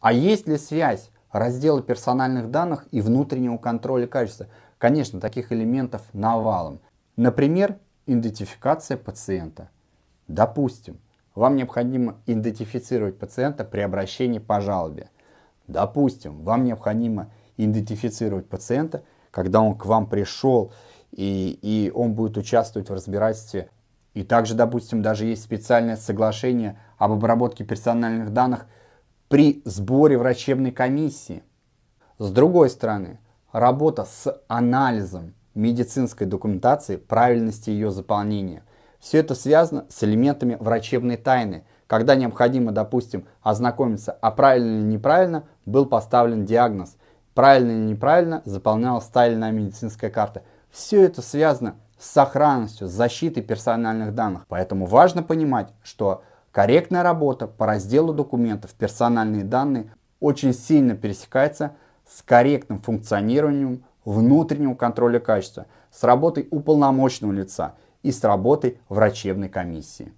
А есть ли связь раздела персональных данных и внутреннего контроля качества? Конечно, таких элементов навалом. Например, идентификация пациента. Допустим, вам необходимо идентифицировать пациента при обращении по жалобе. Допустим, вам необходимо идентифицировать пациента, когда он к вам пришел, и, и он будет участвовать в разбирательстве. И также, допустим, даже есть специальное соглашение об обработке персональных данных – при сборе врачебной комиссии. С другой стороны, работа с анализом медицинской документации, правильности ее заполнения. Все это связано с элементами врачебной тайны, когда необходимо, допустим, ознакомиться, а правильно или неправильно был поставлен диагноз, правильно или неправильно заполнялась тайная медицинская карта. Все это связано с сохранностью, с защитой персональных данных. Поэтому важно понимать, что Корректная работа по разделу документов «Персональные данные» очень сильно пересекается с корректным функционированием внутреннего контроля качества, с работой уполномоченного лица и с работой врачебной комиссии.